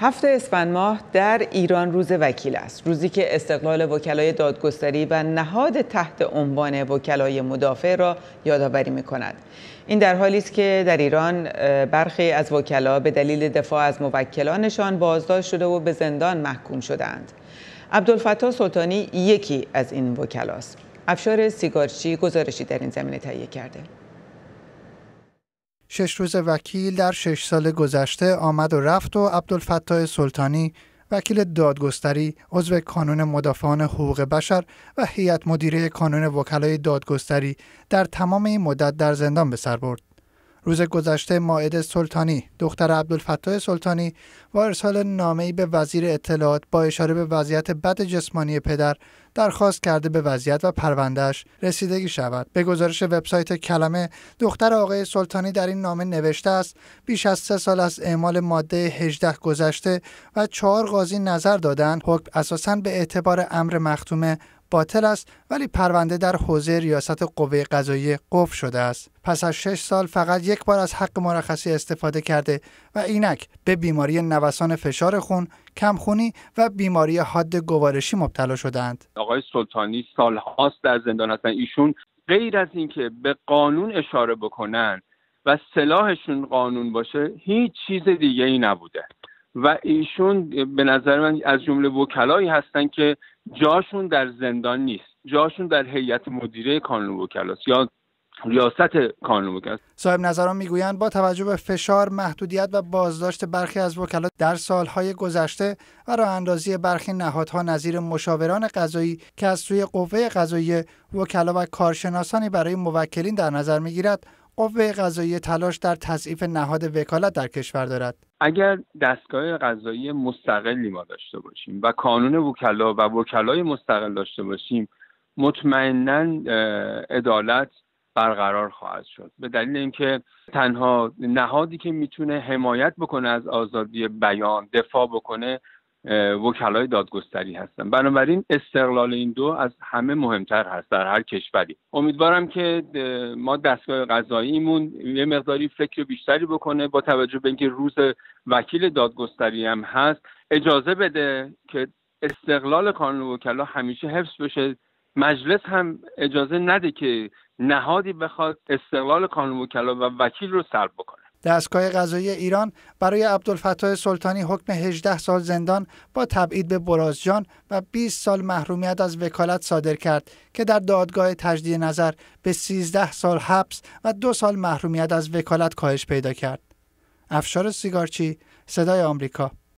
هفته اسفند ماه در ایران روز وکیل است روزی که استقلال وکلای دادگستری و نهاد تحت عنوان وکلای مدافع را یادآوری می کند این در حالی است که در ایران برخی از وکلا به دلیل دفاع از موکلانشان بازداشت شده و به زندان محکوم شدند عبدالفتا سلطانی یکی از این وکلاست افشار سیگارچی گزارشی در این زمینه تهیه کرده شش روز وکیل در شش سال گذشته آمد و رفت و عبدالفتاح سلطانی وکیل دادگستری عضو کانون مدافعان حقوق بشر و هیئت مدیره کانون وکلای دادگستری در تمام این مدت در زندان به سر برد روز گذشته ماعد سلطانی دختر عبدالفتاح سلطانی و ارسال نامه‌ای به وزیر اطلاعات با اشاره به وضعیت بد جسمانی پدر درخواست کرده به وضعیت و پروندهش رسیدگی شود به گزارش وبسایت کلمه دختر آقای سلطانی در این نامه نوشته است بیش از سه سال از اعمال ماده 18 گذشته و چهار قاضی نظر دادن حکم اساسا به اعتبار امر مختومه باطل است ولی پرونده در حوزه ریاست قوه قضاییه قفل شده است پس از شش سال فقط یک بار از حق مرخصی استفاده کرده و اینک به بیماری نوسان فشار خون کمخونی و بیماری حاد گوارشی مبتلا شدند آقای سلطانی سالهاست در زندان هستند ایشون غیر از اینکه به قانون اشاره بکنن و سلاحشون قانون باشه هیچ چیز دیگه ای نبوده و ایشون به نظر من از جمله وکلایی هستند که جاشون در زندان نیست جاشون در هیئت مدیره کانون وکلاست یا ریاست کانون وکلاست صاحب نظران میگویند با توجه به فشار محدودیت و بازداشت برخی از وکلا در سالهای گذشته و راه اندازی برخی نهادها نظیر مشاوران قضایی که از سوی قوه قضایی وکلا و کارشناسانی برای موکلین در نظر میگیرد قوه قضایی تلاش در تضعیف نهاد وکالت در کشور دارد اگر دستگاه قضایی مستقلی ما داشته باشیم و کانون وکلا و وکلای مستقل داشته باشیم مطمئنا عدالت برقرار خواهد شد به دلیل اینکه تنها نهادی که میتونه حمایت بکنه از آزادی بیان دفاع بکنه وکلای دادگستری هستن بنابراین استقلال این دو از همه مهمتر هست در هر کشوری امیدوارم که ما دستگاه قضاییمون یه مقداری فکر بیشتری بکنه با توجه به اینکه روز وکیل دادگستری هم هست اجازه بده که استقلال قانون وکلا همیشه حفظ بشه مجلس هم اجازه نده که نهادی بخواد استقلال قانون وکلا و وکیل رو سلب بکنه دستگاه قضایی ایران برای عبدالفتاح سلطانی حکم 18 سال زندان با تبعید به برازجان و 20 سال محرومیت از وکالت صادر کرد که در دادگاه تجدید نظر به 13 سال حبس و دو سال محرومیت از وکالت کاهش پیدا کرد. افشار سیگارچی، صدای آمریکا